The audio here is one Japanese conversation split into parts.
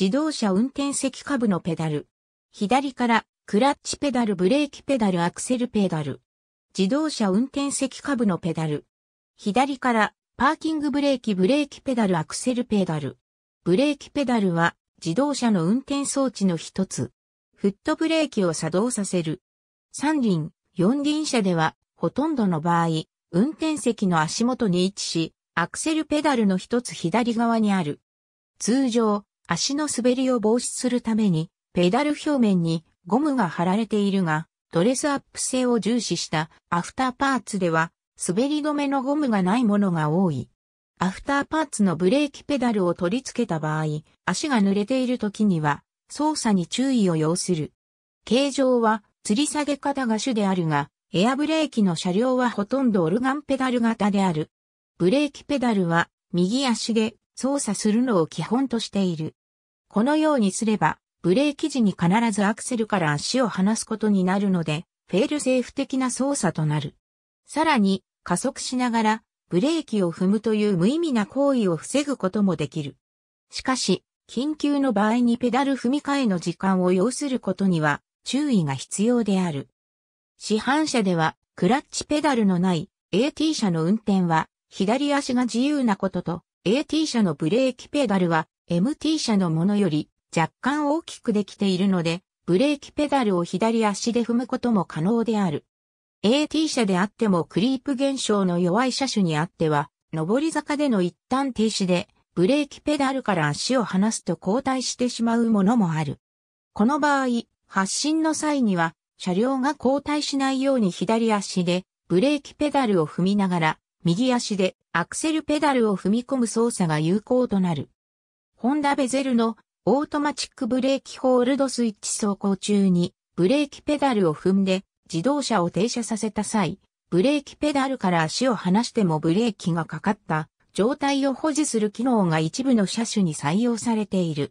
自動車運転席下部のペダル。左からクラッチペダル、ブレーキペダル、アクセルペダル。自動車運転席下部のペダル。左からパーキングブレーキ、ブレーキペダル、アクセルペダル。ブレーキペダルは自動車の運転装置の一つ。フットブレーキを作動させる。三輪、四輪車ではほとんどの場合、運転席の足元に位置し、アクセルペダルの一つ左側にある。通常、足の滑りを防止するために、ペダル表面にゴムが貼られているが、ドレスアップ性を重視したアフターパーツでは、滑り止めのゴムがないものが多い。アフターパーツのブレーキペダルを取り付けた場合、足が濡れている時には、操作に注意を要する。形状は、吊り下げ方が主であるが、エアブレーキの車両はほとんどオルガンペダル型である。ブレーキペダルは、右足で操作するのを基本としている。このようにすれば、ブレーキ時に必ずアクセルから足を離すことになるので、フェールセーフ的な操作となる。さらに、加速しながら、ブレーキを踏むという無意味な行為を防ぐこともできる。しかし、緊急の場合にペダル踏み替えの時間を要することには注意が必要である。市販車ではクラッチペダルのない AT 車の運転は左足が自由なことと AT 車のブレーキペダルは MT 車のものより若干大きくできているので、ブレーキペダルを左足で踏むことも可能である。AT 車であってもクリープ現象の弱い車種にあっては、上り坂での一旦停止で、ブレーキペダルから足を離すと後退してしまうものもある。この場合、発進の際には、車両が後退しないように左足で、ブレーキペダルを踏みながら、右足でアクセルペダルを踏み込む操作が有効となる。ホンダベゼルのオートマチックブレーキホールドスイッチ走行中にブレーキペダルを踏んで自動車を停車させた際、ブレーキペダルから足を離してもブレーキがかかった状態を保持する機能が一部の車種に採用されている。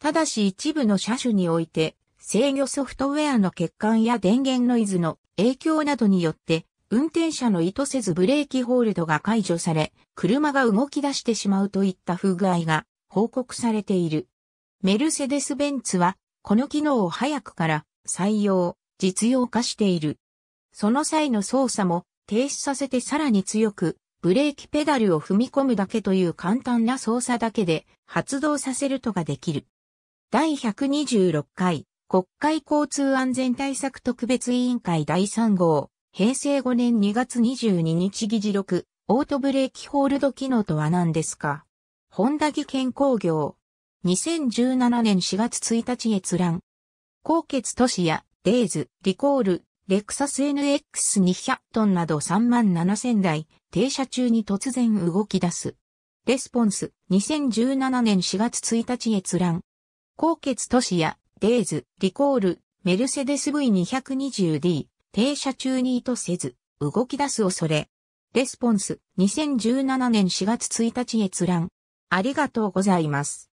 ただし一部の車種において制御ソフトウェアの欠陥や電源ノイズの影響などによって運転者の意図せずブレーキホールドが解除され、車が動き出してしまうといった不具合が報告されている。メルセデス・ベンツは、この機能を早くから採用、実用化している。その際の操作も停止させてさらに強く、ブレーキペダルを踏み込むだけという簡単な操作だけで発動させるとができる。第126回国会交通安全対策特別委員会第3号平成5年2月22日議事録オートブレーキホールド機能とは何ですか本田技研工業。2017年4月1日閲覧。高血都市や、デイズ、リコール、レクサス NX200 トンなど3万7000台、停車中に突然動き出す。レスポンス、2017年4月1日閲覧。高血都市や、デイズ、リコール、メルセデス V220D、停車中に意図せず、動き出す恐れ。レスポンス、2017年4月1日閲覧。ありがとうございます。